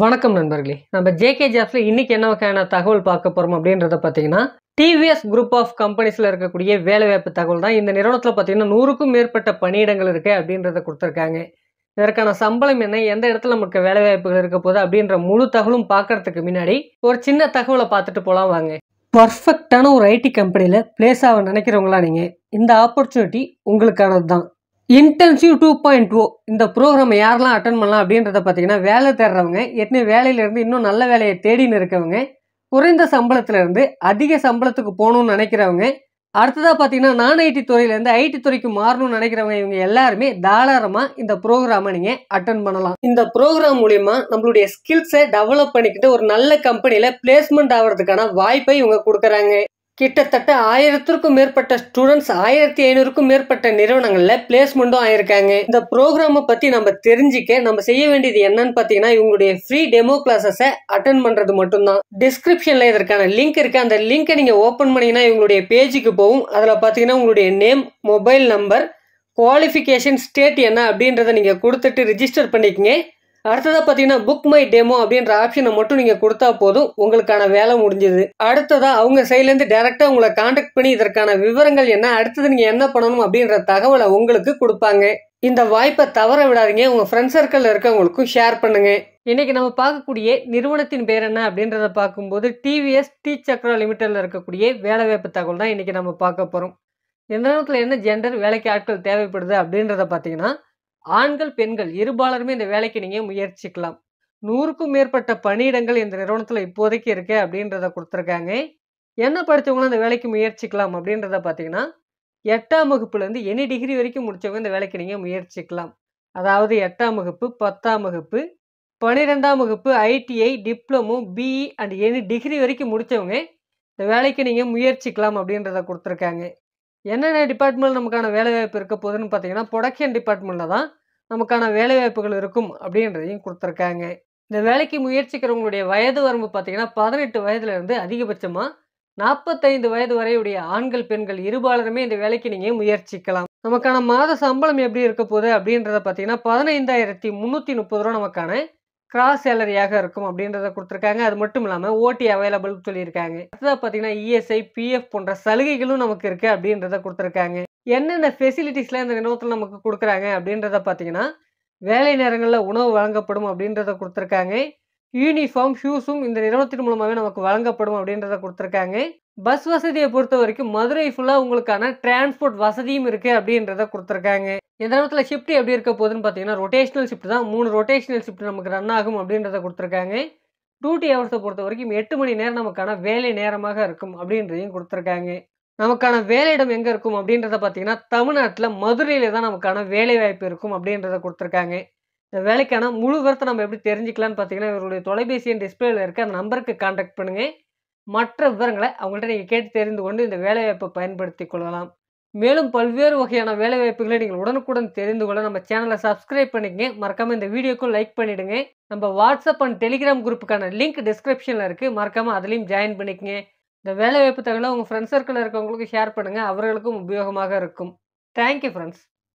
வணக்கம் நண்பர்களே நம்ம ஜேகே ஜாப்ஸில் இன்றைக்கி என்ன வகையான தகவல் பார்க்க போகிறோம் அப்படின்றத பார்த்தீங்கன்னா டிவிஎஸ் குரூப் ஆஃப் கம்பெனிஸில் இருக்கக்கூடிய வேலைவாய்ப்பு தகவல் தான் இந்த நிறுவனத்தில் பார்த்தீங்கன்னா நூறுக்கும் மேற்பட்ட பணியிடங்கள் இருக்குது அப்படின்றத கொடுத்துருக்காங்க இதற்கான சம்பளம் என்ன எந்த இடத்துல நமக்கு வேலைவாய்ப்புகள் இருக்க போகுது அப்படின்ற முழு தகவலும் பார்க்கறதுக்கு முன்னாடி ஒரு சின்ன தகவலை பார்த்துட்டு போகலாம் வாங்க பர்ஃபெக்டான ஒரு ஐடி கம்பெனியில் பிளேஸ் ஆக நினைக்கிறவங்களா நீங்கள் இந்த ஆப்பர்ச்சுனிட்டி உங்களுக்கானது தான் இன்டென்சிவ் டூ பாயிண்ட் டூ இந்த ப்ரோக்ராம் யாரெல்லாம் அட்டன் பண்ணலாம் அப்படின்றத பார்த்தீங்கன்னா வேலை தேடுறவங்க ஏற்கனவே வேலையிலேருந்து இன்னும் நல்ல வேலையை தேடின்னு இருக்கவங்க குறைந்த சம்பளத்திலேருந்து அதிக சம்பளத்துக்கு போகணும்னு நினைக்கிறவங்க அடுத்ததாக பார்த்தீங்கன்னா நான் ஐடி துறையிலேருந்து ஐடி துறைக்கு மாறணும்னு நினைக்கிறவங்க இவங்க எல்லாருமே தாராளமாக இந்த ப்ரோக்ராமை நீங்கள் அட்டன் பண்ணலாம் இந்த ப்ரோக்ராம் மூலிமா நம்மளுடைய ஸ்கில்ஸை டெவலப் பண்ணிக்கிட்டு ஒரு நல்ல கம்பெனியில் பிளேஸ்மெண்ட் ஆகிறதுக்கான வாய்ப்பை இவங்க கொடுக்குறாங்க கிட்டத்தட்ட ஆயிரத்திற்கும் மேற்பட்ட ஸ்டூடெண்ட்ஸ் ஆயிரத்தி ஐநூறுக்கும் மேற்பட்ட நிறுவனங்கள்ல பிளேஸ்மெண்ட்டும் ஆயிருக்காங்க இந்த ப்ரோக்ராமை பத்தி நம்ம தெரிஞ்சுக்க நம்ம செய்ய வேண்டியது என்னன்னு பாத்தீங்கன்னா இவங்களுடைய ஃப்ரீ டெமோ கிளாஸஸ அட்டன் பண்றது மட்டும்தான் டிஸ்கிரிப்ஷன்ல இதற்கான லிங்க் இருக்கு அந்த லிங்கை நீங்க ஓபன் பண்ணீங்கன்னா இவங்களுடைய பேஜுக்கு போகும் அதுல பாத்தீங்கன்னா உங்களுடைய name mobile number qualification state என்ன அப்படின்றத நீங்க கொடுத்துட்டு ரிஜிஸ்டர் பண்ணிக்கங்க அடுத்ததாக பார்த்தீங்கன்னா புக் மை டெமோ அப்படின்ற ஆப்ஷனை மட்டும் நீங்கள் கொடுத்தா போதும் உங்களுக்கான வேலை முடிஞ்சது அடுத்ததாக அவங்க சைட்லேருந்து டேரெக்டாக உங்களை காண்டாக்ட் பண்ணி இதற்கான விவரங்கள் என்ன அடுத்தது நீங்கள் என்ன பண்ணணும் அப்படின்ற தகவலை உங்களுக்கு கொடுப்பாங்க இந்த வாய்ப்பை தவற விடாதீங்க உங்கள் ஃப்ரெண்ட் சர்க்கிளில் இருக்கவங்களுக்கும் ஷேர் பண்ணுங்க இன்னைக்கு நம்ம பார்க்கக்கூடிய நிறுவனத்தின் பேர் என்ன அப்படின்றத பார்க்கும்போது டிவிஎஸ் டி சக்ரா லிமிடெட்ல இருக்கக்கூடிய வேலைவாய்ப்பு தகவல் தான் இன்னைக்கு நம்ம பார்க்க போகிறோம் எந்த நேரத்தில் என்ன ஜெண்டர் வேலைக்கு ஆட்கள் தேவைப்படுது அப்படின்றத பார்த்தீங்கன்னா ஆண்கள் பெண்கள் இருபாலருமே இந்த வேலைக்கு நீங்கள் முயற்சிக்கலாம் நூறுக்கும் மேற்பட்ட பணியிடங்கள் இந்த நிறுவனத்தில் இப்போதைக்கு இருக்கு அப்படின்றத கொடுத்துருக்காங்க என்ன படித்தவங்களும் இந்த வேலைக்கு முயற்சிக்கலாம் அப்படின்றத பார்த்தீங்கன்னா எட்டாம் வகுப்புலேருந்து எனி டிகிரி வரைக்கும் முடித்தவங்க இந்த வேலைக்கு நீங்கள் முயற்சிக்கலாம் அதாவது எட்டாம் வகுப்பு பத்தாம் வகுப்பு பன்னிரெண்டாம் வகுப்பு ITI diploma BE and any degree வரைக்கும் முடித்தவங்க இந்த வேலைக்கு நீங்கள் முயற்சிக்கலாம் அப்படின்றத கொடுத்துருக்காங்க என்னென்ன டிபார்ட்மெண்ட் நமக்கான வேலைவாய்ப்பு இருக்க போகுதுன்னு பார்த்தீங்கன்னா ப்ரொடக்ஷன் டிபார்ட்மெண்ட்டில் தான் நமக்கான வேலைவாய்ப்புகள் இருக்கும் அப்படின்றதையும் கொடுத்துருக்காங்க இந்த வேலைக்கு முயற்சிக்கிறவங்களுடைய வயது வரம்பு பார்த்தீங்கன்னா பதினெட்டு வயதுலேருந்து அதிகபட்சமாக நாற்பத்தைந்து வயது வரையுடைய ஆண்கள் பெண்கள் இருபாலருமே இந்த வேலைக்கு நீங்கள் முயற்சிக்கலாம் நமக்கான மாத சம்பளம் எப்படி இருக்க போகுது அப்படின்றத பார்த்தீங்கன்னா பதினைந்தாயிரத்தி முந்நூற்றி முப்பது ரூபா நமக்கான கிராஸ் சேலரியாக இருக்கும் அப்படின்றத கொடுத்துருக்காங்க அது மட்டும் இல்லாமல் ஓடி அவைலபிள் சொல்லியிருக்காங்க அடுத்ததாக பார்த்தீங்கன்னா இஎஸ்ஐ e பிஎஃப் போன்ற சலுகைகளும் நமக்கு இருக்குது அப்படின்றத கொடுத்துருக்காங்க என்னென்ன ஃபெசிலிட்டிஸ்லாம் இந்த நிறுவனத்தில் நமக்கு கொடுக்குறாங்க அப்படின்றத பார்த்தீங்கன்னா வேலை நேரங்களில் உணவு வழங்கப்படும் அப்படின்றத கொடுத்துருக்காங்க யூனிஃபார்ம் ஷூஸும் இந்த நிறுவனத்தின் மூலமாகவே நமக்கு வழங்கப்படும் அப்படின்றத கொடுத்துருக்காங்க பஸ் வசதியை பொறுத்த வரைக்கும் மதுரை ஃபுல்லாக உங்களுக்கான டிரான்ஸ்போர்ட் வசதியும் இருக்குது அப்படின்றத கொடுத்துருக்காங்க இந்த நேரத்தில் ஷிஃப்ட் எப்படி இருக்க போகுதுன்னு பார்த்தீங்கன்னா ரொட்டேஷனல் ஷிஃப்ட் தான் மூணு ரொட்டேஷனல் ஷிஃப்ட் நமக்கு ரன் ஆகும் அப்படின்றத கொடுத்துருக்காங்க டூட்டி ஹவர்ஸை பொறுத்த வரைக்கும் எட்டு மணி நேரம் நமக்கான வேலை நேரமாக இருக்கும் அப்படின்றதையும் கொடுத்துருக்காங்க நமக்கான வேலையிடம் எங்கே இருக்கும் அப்படின்றத பார்த்தீங்கன்னா தமிழ்நாட்டில் மதுரையில் தான் நமக்கான வேலை வாய்ப்பு இருக்கும் அப்படின்றத கொடுத்துருக்காங்க இந்த வேலைக்கான முழு விவரத்தை நம்ம எப்படி தெரிஞ்சுக்கலாம்னு பார்த்தீங்கன்னா இவருடைய தொலைபேசியின் டிஸ்பிளேல இருக்க அந்த நம்பருக்கு காண்டாக்ட் பண்ணுங்கள் மற்ற விவரங்களை அவங்கள்ட்ட நீங்கள் கேட்டு தெரிந்து கொண்டு இந்த வேலைவாய்ப்பை பயன்படுத்தி கொள்ளலாம் மேலும் பல்வேறு வகையான வேலைவாய்ப்புகளை நீங்கள் உடனுக்குடன் தெரிந்து கொள்ள நம்ம சேனலை சப்ஸ்கிரைப் பண்ணிக்கங்க மறக்காமல் இந்த வீடியோக்கும் லைக் பண்ணிவிடுங்க நம்ம வாட்ஸ்அப் அண்ட் டெலிகிராம் குரூப்புக்கான லிங்க் டிஸ்கிரிப்ஷனில் இருக்குது மறக்காமல் அதுலேயும் ஜாயின் பண்ணிக்கங்க இந்த வேலைவாய்ப்பு தகவலை உங்கள் ஃப்ரெண்ட்ஸ் சர்க்கிளில் இருக்கவங்களுக்கு ஷேர் பண்ணுங்கள் அவர்களுக்கும் உபயோகமாக இருக்கும் தேங்க்யூ ஃப்ரெண்ட்ஸ்